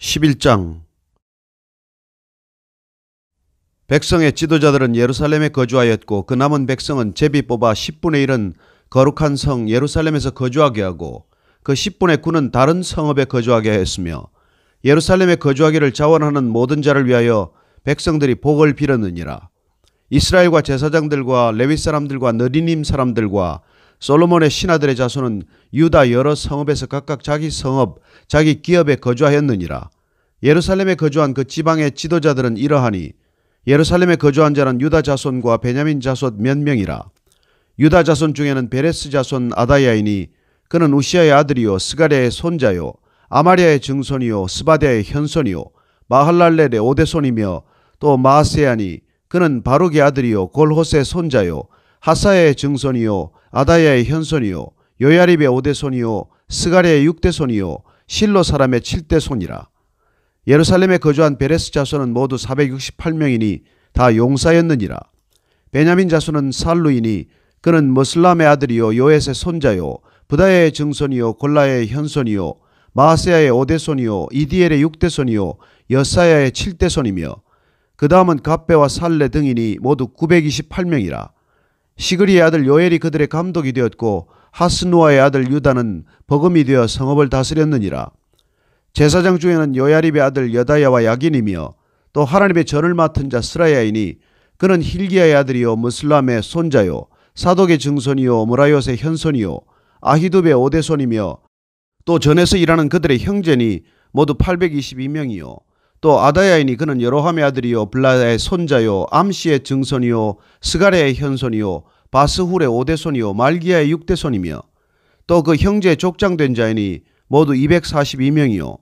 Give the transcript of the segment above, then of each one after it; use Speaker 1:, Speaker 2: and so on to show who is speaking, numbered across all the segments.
Speaker 1: 11장 백성의 지도자들은 예루살렘에 거주하였고 그 남은 백성은 제비 뽑아 10분의 1은 거룩한 성 예루살렘에서 거주하게 하고 그 10분의 9는 다른 성읍에 거주하게 했으며 예루살렘에 거주하기를 자원하는 모든 자를 위하여 백성들이 복을 빌었느니라. 이스라엘과 제사장들과 레위 사람들과 느리님 사람들과 솔로몬의 신하들의 자손은 유다 여러 성읍에서 각각 자기 성읍, 자기 기업에 거주하였느니라. 예루살렘에 거주한 그 지방의 지도자들은 이러하니 예루살렘에 거주한 자는 유다 자손과 베냐민 자손 몇 명이라. 유다 자손 중에는 베레스 자손 아다야이니 그는 우시아의 아들이요 스가랴의 손자요 아마리아의 증손이요 스바디아의 현손이요 마할랄렐의 오대손이며 또 마세아니 그는 바룩의 아들이요 골호세의 손자요 하사의 증손이요 아다야의 현손이요 요야립의 오대손이요 스가랴의 육대손이요 실로 사람의 칠대손이라 예루살렘에 거주한 베레스 자손은 모두 468명이니 다 용사였느니라 베냐민 자손은 살루이니 그는 머슬람의 아들이요 요엣의 손자요 부다의 야 증손이요 골라의 야 현손이요 마하세야의 오대손이요 이디엘의 육대손이요 여사야의 칠대손이며 그 다음은 갑베와 살레 등이니 모두 928명이라 시그리의 아들 요엘이 그들의 감독이 되었고 하스누아의 아들 유다는 버금이 되어 성업을 다스렸느니라. 제사장 중에는 요야립의 아들 여다야와 야긴이며 또 하나님의 전을 맡은 자 스라야이니 그는 힐기야의 아들이요 무슬람의 손자요 사독의 증손이요 무라요의 현손이요 아히둡의 오대손이며 또 전에서 일하는 그들의 형제니 모두 822명이요 또 아다야인이 그는 여로함의 아들이요 블라의 손자요 암시의 증손이요 스가레의 현손이요 바스훌의 오대손이요 말기야의 육대손이며 또 그 형제의 족장된 자이니 모두 242명이요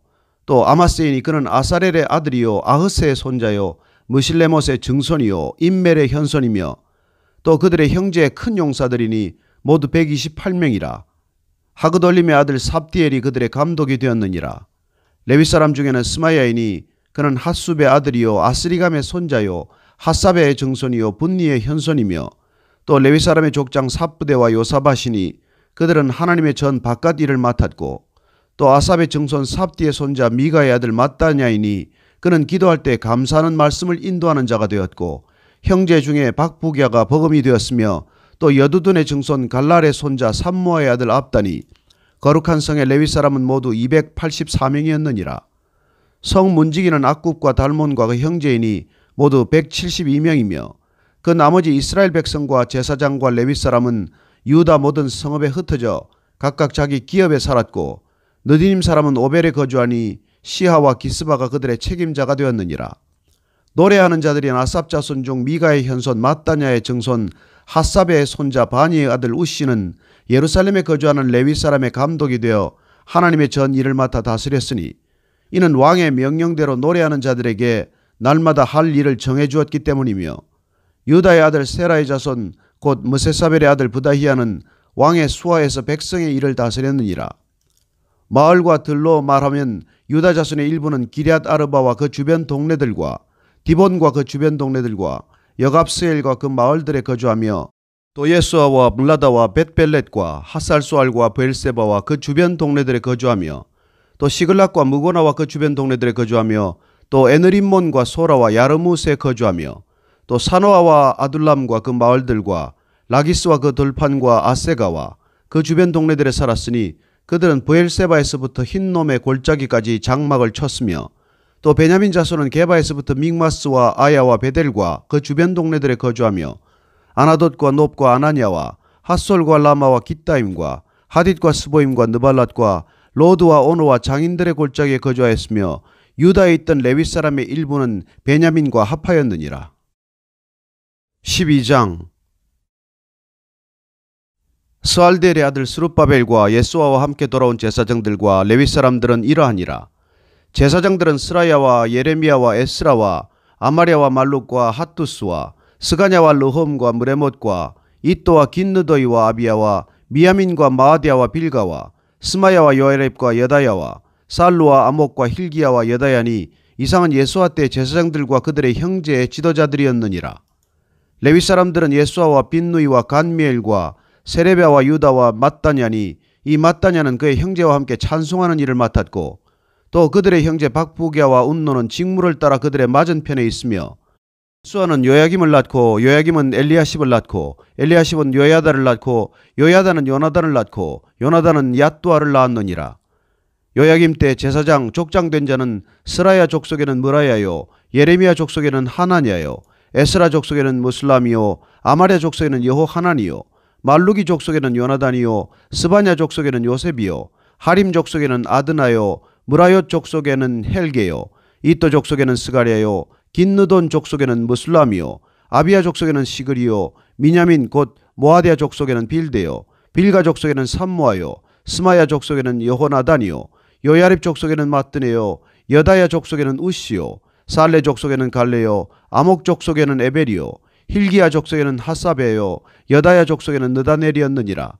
Speaker 1: 또 아마스인이 그는 아사렐의 아들이요 아흐스의 손자요 무실레못의 증손이요 인멜의 현손이며 또 그들의 형제의 큰 용사들이니 모두 128명이라 하그돌림의 아들 삽디엘이 그들의 감독이 되었느니라 레위 사람 중에는 스마야인이 그는 핫숲의 아들이요 아스리감의 손자요 핫베의 정손이요 분니의 현손이며 또 레위 사람의 족장 사부대와 요사바시니 그들은 하나님의 전 바깥 일을 맡았고 또아사베 정손 삽디의 손자 미가의 아들 마다냐이니 그는 기도할 때 감사하는 말씀을 인도하는 자가 되었고 형제 중에 박부기아가 버금이 되었으며 또 여두둔의 증손 갈랄의 손자 삼모아의 아들 압다니 거룩한 성의 레위 사람은 모두 284명이었느니라. 성 문지기는 악굽과 달몬과 그 형제이니 모두 172명이며 그 나머지 이스라엘 백성과 제사장과 레위 사람은 유다 모든 성읍에 흩어져 각각 자기 기업에 살았고 느디님 사람은 오벨에 거주하니 시하와 기스바가 그들의 책임자가 되었느니라. 노래하는 자들이 아삽 자손 중 미가의 현손 마따냐의 증손 하베의 손자 바니의 아들 우씨는 예루살렘에 거주하는 레위 사람의 감독이 되어 하나님의 전 일을 맡아 다스렸으니 이는 왕의 명령대로 노래하는 자들에게 날마다 할 일을 정해 주었기 때문이며 유다의 아들 세라의 자손 곧 무세사벨의 아들 부다히아는 왕의 수하에서 백성의 일을 다스렸느니라. 마을과 들로 말하면 유다 자손의 일부는 기리앗 아르바와 그 주변 동네들과 디본과 그 주변 동네들과 여갑스엘과 그 마을들에 거주하며 도 예수아와 블라다와 벳벨렛과 하살수알과 벨세바와 그 주변 동네들에 거주하며 또 시글락과 무고나와 그 주변 동네들에 거주하며 또 에느림몬과 소라와 야르무스에 거주하며 또 사노아와 아둘람과 그 마을들과 라기스와 그 돌판과 아세가와 그 주변 동네들에 살았으니 그들은 브엘세바에서부터 흰놈의 골짜기까지 장막을 쳤으며 또 베냐민 자손은 게바에서부터 믹마스와 아야와 베델과 그 주변 동네들에 거주하며 아나돗과 롭과 아나냐와 핫솔과 라마와 기타임과 하딧과 스보임과 느발랏과 로드와 오노와 장인들의 골짜기에 거주하였으며 유다에 있던 레위 사람의 일부는 베냐민과 합하였느니라. 12장 스알델의 아들 스룹바벨과 예수아와 함께 돌아온 제사장들과 레위 사람들은 이러하니라. 제사장들은 스라야와 예레미야와 에스라와 아마랴와 말룩과 핫투스와 스가냐와 르홈과 무레못과 이또와 긴느더이와 아비야와 미야민과 마아디아와 빌가와 스마야와 요아랩과 여다야와 살루와 아목과 힐기야와 여다야니 이상은 예수와 때 제사장들과 그들의 형제의 지도자들이었느니라. 레위 사람들은 예수아와 빈누이와 간미엘과 세레베와 유다와 마따냐니 이 마따냐는 그의 형제와 함께 찬송하는 일을 맡았고 또 그들의 형제 박부기야와 운노는 직무를 따라 그들의 맞은편에 있으며 수아는 요야김을 낳고 요야김은 엘리아십을 낳고 엘리아십은 요야다를 낳고 요야다는 요나단을 낳고 요나단은 야뚜아를 낳았느니라. 요야김 때 제사장 족장된 자는 스라야 족속에는 무라야요 예레미야 족속에는 하나냐요 에스라 족속에는 무슬람이요 아마랴 족속에는 여호하나니요 말루기 족속에는 요나단이요 스바냐 족속에는 요셉이요 하림 족속에는 아드나요 무라요 족속에는 헬게요 이또 족속에는 스가랴요 긴누돈 족속에는 무슬람이요 아비아 족속에는 시그리요 미냐민 곧 모아디아 족속에는 빌데요 빌가 족속에는 삼모아요 스마야 족속에는 여호나단이요 요야립 족속에는 마뜨네요 여다야 족속에는 우시요 살레 족속에는 갈레요 아목 족속에는 에베리요 힐기야 족속에는 하사베요 여다야 족속에는 느다넬이었느니라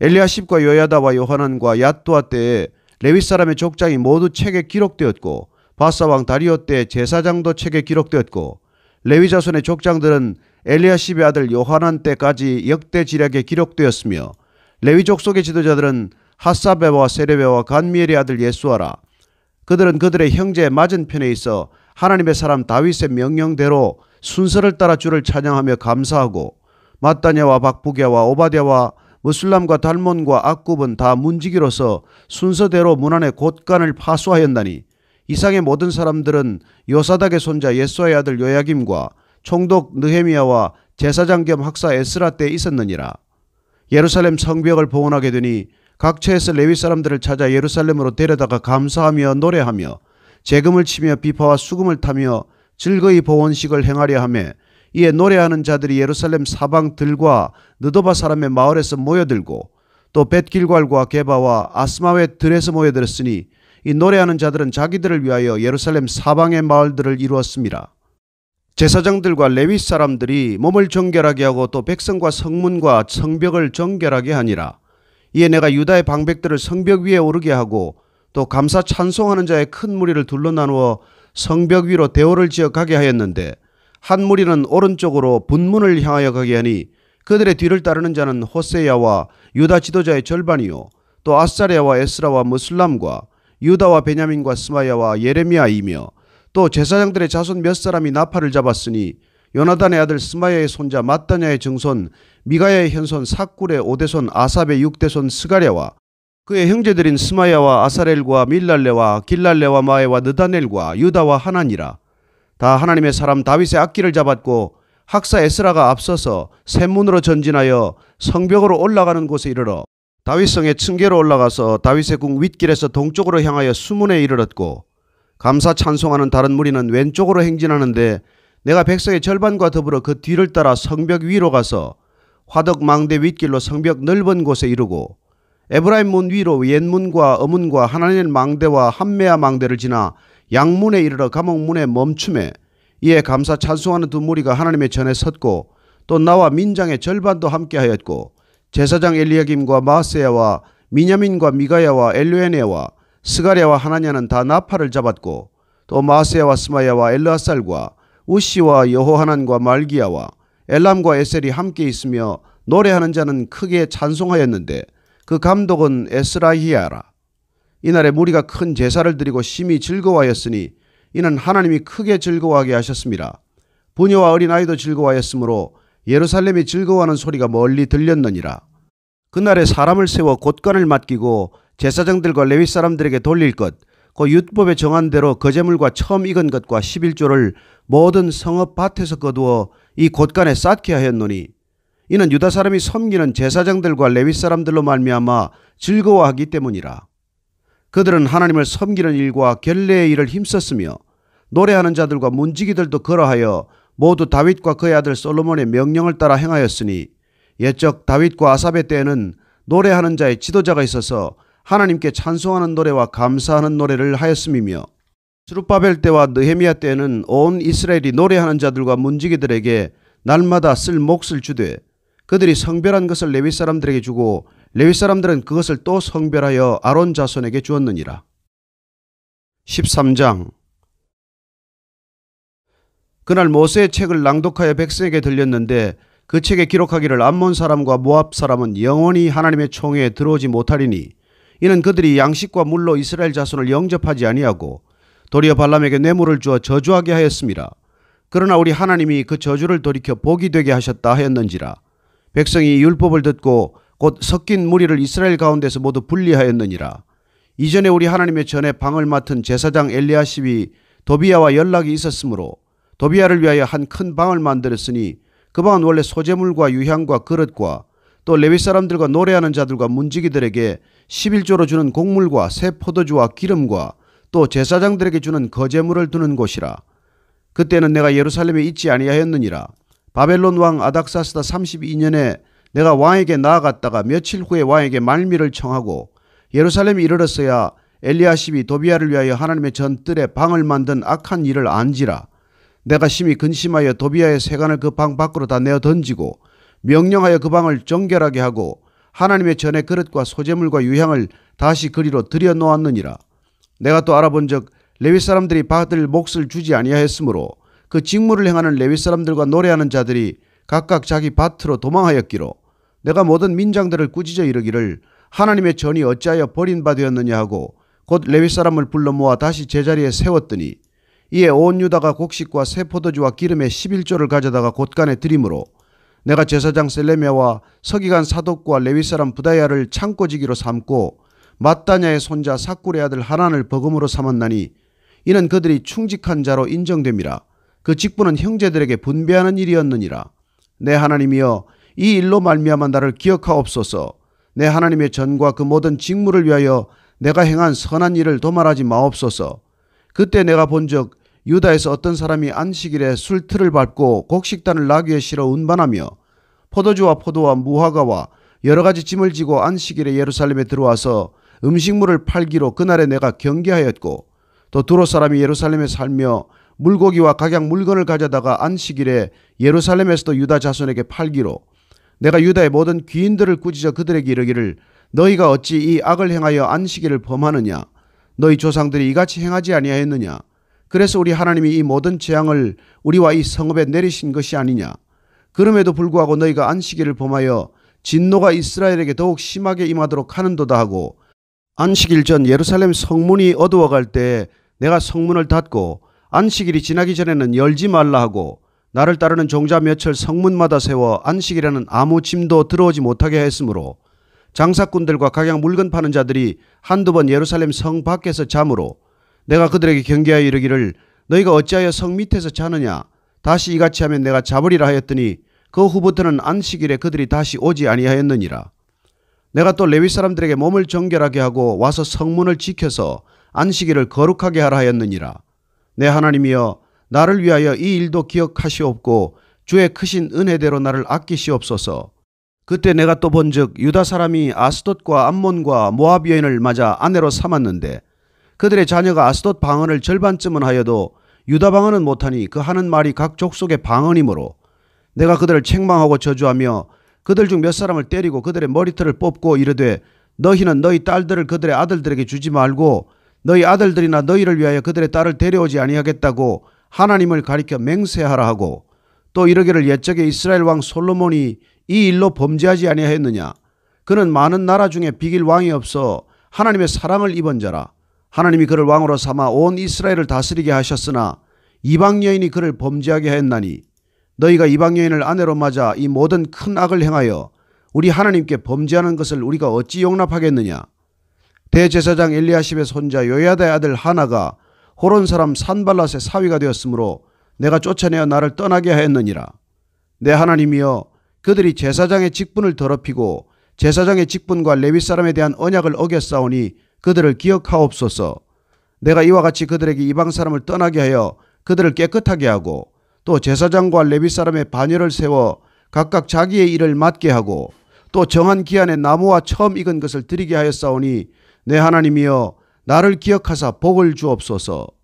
Speaker 1: 엘리아십과 요야다와 요하난과 야또아 때에 레위 사람의 족장이 모두 책에 기록되었고 바사왕 다리오 때 제사장도 책에 기록되었고 레위자손의 족장들은 엘리야십의 아들 요한한 때까지 역대 지략에 기록되었으며 레위족 속의 지도자들은 하사베와 세레베와 간미엘의 아들 예수아라 그들은 그들의 형제 맞은편에 있어 하나님의 사람 다윗의 명령대로 순서를 따라 주를 찬양하며 감사하고 마따냐와 박부게와 오바댜와 무슬람과 달몬과 악굽은 다 문지기로서 순서대로 문안의 곳간을 파수하였나니 이상의 모든 사람들은 요사닥의 손자 예수의 와 아들 요야김과 총독 느헤미야와 제사장 겸 학사 에스라 때 있었느니라. 예루살렘 성벽을 보원하게 되니 각 처에서 레위 사람들을 찾아 예루살렘으로 데려다가 감사하며 노래하며 재금을 치며 비파와 수금을 타며 즐거이 보원식을 행하려 하며 이에 노래하는 자들이 예루살렘 사방 들과 느도바 사람의 마을에서 모여들고 또 벳길괄과 개바와 아스마웨 들에서 모여들었으니 이 노래하는 자들은 자기들을 위하여 예루살렘 사방의 마을들을 이루었습니다. 제사장들과 레위 사람들이 몸을 정결하게 하고 또 백성과 성문과 성벽을 정결하게 하니라. 이에 내가 유다의 방백들을 성벽 위에 오르게 하고 또 감사 찬송하는 자의 큰 무리를 둘러 나누어 성벽 위로 대오를 지어 가게 하였는데 한 무리는 오른쪽으로 분문을 향하여 가게 하니 그들의 뒤를 따르는 자는 호세야와 유다 지도자의 절반이요 또 아사레와 에스라와 무슬람과 유다와 베냐민과 스마야와 예레미야이며 또 제사장들의 자손 몇 사람이 나팔을 잡았으니 요나단의 아들 스마야의 손자 마따냐의 증손 미가야의 현손 사꿀의 오대손 아삽의 육대손 스가랴와 그의 형제들인 스마야와 아사렐과 밀랄레와 길랄레와 마에와 느다넬과 유다와 하나니라 다 하나님의 사람 다윗의 악기를 잡았고 학사 에스라가 앞서서 샘문으로 전진하여 성벽으로 올라가는 곳에 이르러 다윗성의 층계로 올라가서 다윗의 궁 윗길에서 동쪽으로 향하여 수문에 이르렀고 감사 찬송하는 다른 무리는 왼쪽으로 행진하는데 내가 백성의 절반과 더불어 그 뒤를 따라 성벽 위로 가서 화덕 망대 윗길로 성벽 넓은 곳에 이르고 에브라임 문 위로 옛문과 어문과 하나님의 망대와 한메아 망대를 지나 양문에 이르러 감옥문에 멈춤에 이에 감사 찬송하는 두 무리가 하나님의 전에 섰고 또 나와 민장의 절반도 함께하였고 제사장 엘리야김과 마세야와 미냐민과 미가야와 엘루에네와 스가랴와 하나냐는 다 나팔을 잡았고 또 마세야와 스마야와 엘르아살과 우시와 여호하난과 말기야와 엘람과 에셀이 함께 있으며 노래하는 자는 크게 찬송하였는데 그 감독은 에스라히야라. 이날에 무리가 큰 제사를 드리고 심히 즐거워하였으니 이는 하나님이 크게 즐거워하게 하셨습니다. 부녀와 어린아이도 즐거워하였으므로 예루살렘이 즐거워하는 소리가 멀리 들렸느니라. 그날에 사람을 세워 곳간을 맡기고 제사장들과 레위 사람들에게 돌릴 것, 그 율법에 정한 대로 거제물과 처음 익은 것과 11조를 모든 성읍 밭에서 거두어 이 곳간에 쌓게 하였노니 이는 유다 사람이 섬기는 제사장들과 레위 사람들로 말미암아 즐거워하기 때문이라. 그들은 하나님을 섬기는 일과 결례의 일을 힘썼으며 노래하는 자들과 문지기들도 걸어하여 모두 다윗과 그의 아들 솔로몬의 명령을 따라 행하였으니 옛적 다윗과 아삽의 때에는 노래하는 자의 지도자가 있어서 하나님께 찬송하는 노래와 감사하는 노래를 하였음이며 스루바벨 때와 느헤미야 때에는 온 이스라엘이 노래하는 자들과 문지기들에게 날마다 쓸 몫을 주되 그들이 성별한 것을 레위 사람들에게 주고 레위 사람들은 그것을 또 성별하여 아론 자손에게 주었느니라. 13장 그날 모세의 책을 낭독하여 백성에게 들렸는데 그 책에 기록하기를 암몬 사람과 모압 사람은 영원히 하나님의 총회에 들어오지 못하리니 이는 그들이 양식과 물로 이스라엘 자손을 영접하지 아니하고 도리어 발람에게 뇌물을 주어 저주하게 하였습니다. 그러나 우리 하나님이 그 저주를 돌이켜 복이 되게 하셨다 하였는지라 백성이 율법을 듣고 곧 섞인 무리를 이스라엘 가운데서 모두 분리하였느니라 이전에 우리 하나님의 전에 방을 맡은 제사장 엘리아십이 도비야와 연락이 있었으므로 도비아를 위하여 한 큰 방을 만들었으니 그 방은 원래 소재물과 유향과 그릇과 또 레위 사람들과 노래하는 자들과 문지기들에게 11조로 주는 곡물과 새 포도주와 기름과 또 제사장들에게 주는 거제물을 두는 곳이라. 그때는 내가 예루살렘에 있지 아니하였느니라. 바벨론 왕 아닥사스다 32년에 내가 왕에게 나아갔다가 며칠 후에 왕에게 말미를 청하고 예루살렘에 이르렀어야 엘리아십이 도비아를 위하여 하나님의 전뜰에 방을 만든 악한 일을 안지라. 내가 심히 근심하여 도비아의 세관을그 방 밖으로 다 내어 던지고 명령하여 그 방을 정결하게 하고 하나님의 전의 그릇과 소재물과 유향을 다시 그리로 들여 놓았느니라. 내가 또알아본적 레위 사람들이 받을 몫을 주지 아니하였으므로 그 직무를 행하는 레위 사람들과 노래하는 자들이 각각 자기 밭으로 도망하였기로 내가 모든 민장들을 꾸짖어 이르기를 하나님의 전이 어찌하여 버린 바 되었느냐 하고 곧 레위 사람을 불러 모아 다시 제자리에 세웠더니 이에 온 유다가 곡식과 새 포도주와 기름의 11조를 가져다가 곳간에 드림으로 내가 제사장 셀레미아와 서기관 사독과 레위 사람 부다야를 창고지기로 삼고 마따냐의 손자 사쿠레 아들 하난을 버금으로 삼았나니 이는 그들이 충직한 자로 인정됨이라 그 직분은 형제들에게 분배하는 일이었느니라 내 하나님이여 이 일로 말미암아 나를 기억하옵소서 내 하나님의 전과 그 모든 직무를 위하여 내가 행한 선한 일을 도말하지 마옵소서 그때 내가 본 적 유다에서 어떤 사람이 안식일에 술틀을 밟고 곡식단을 나귀에 실어 운반하며 포도주와 포도와 무화과와 여러 가지 짐을 지고 안식일에 예루살렘에 들어와서 음식물을 팔기로 그날에 내가 경계하였고 또 두로 사람이 예루살렘에 살며 물고기와 각양 물건을 가져다가 안식일에 예루살렘에서도 유다 자손에게 팔기로 내가 유다의 모든 귀인들을 꾸짖어 그들에게 이르기를 너희가 어찌 이 악을 행하여 안식일을 범하느냐 너희 조상들이 이같이 행하지 아니하였느냐? 그래서 우리 하나님이 이 모든 재앙을 우리와 이 성읍에 내리신 것이 아니냐? 그럼에도 불구하고 너희가 안식일을 범하여 진노가 이스라엘에게 더욱 심하게 임하도록 하는도다 하고 안식일 전 예루살렘 성문이 어두워갈 때 내가 성문을 닫고 안식일이 지나기 전에는 열지 말라 하고 나를 따르는 종자 몇을 성문마다 세워 안식이라는 아무 짐도 들어오지 못하게 했으므로 장사꾼들과 각양 물건 파는 자들이 한두 번 예루살렘 성 밖에서 잠으로 내가 그들에게 경계하여 이르기를 너희가 어찌하여 성 밑에서 자느냐 다시 이같이 하면 내가 잡으리라 하였더니 그 후부터는 안식일에 그들이 다시 오지 아니하였느니라 내가 또 레위 사람들에게 몸을 정결하게 하고 와서 성문을 지켜서 안식일을 거룩하게 하라 하였느니라 내 하나님이여 나를 위하여 이 일도 기억하시옵고 주의 크신 은혜대로 나를 아끼시옵소서 그때 내가 또 본즉 유다 사람이 아스돗과 암몬과 모압 여인을 맞아 아내로 삼았는데 그들의 자녀가 아스돗 방언을 절반쯤은 하여도 유다 방언은 못하니 그 하는 말이 각 족속의 방언이므로 내가 그들을 책망하고 저주하며 그들 중 몇 사람을 때리고 그들의 머리털을 뽑고 이르되 너희는 너희 딸들을 그들의 아들들에게 주지 말고 너희 아들들이나 너희를 위하여 그들의 딸을 데려오지 아니하겠다고 하나님을 가리켜 맹세하라 하고 또 이러기를 옛적에 이스라엘 왕 솔로몬이 이 일로 범죄하지 아니하였느냐 그는 많은 나라 중에 비길 왕이 없어 하나님의 사랑을 입은 자라 하나님이 그를 왕으로 삼아 온 이스라엘을 다스리게 하셨으나 이방 여인이 그를 범죄하게 하였나니 너희가 이방 여인을 아내로 맞아 이 모든 큰 악을 행하여 우리 하나님께 범죄하는 것을 우리가 어찌 용납하겠느냐 대제사장 엘리아십의 손자 요야다의 아들 하나가 호론 사람 산발랏의 사위가 되었으므로 내가 쫓아내어 나를 떠나게 하였느니라 내 하나님이여 그들이 제사장의 직분을 더럽히고 제사장의 직분과 레위 사람에 대한 언약을 어겼사오니 그들을 기억하옵소서. 내가 이와 같이 그들에게 이방 사람을 떠나게 하여 그들을 깨끗하게 하고 또 제사장과 레위 사람의 반열을 세워 각각 자기의 일을 맡게 하고 또 정한 기한에 나무와 처음 익은 것을 드리게 하였사오니 내 하나님이여 나를 기억하사 복을 주옵소서.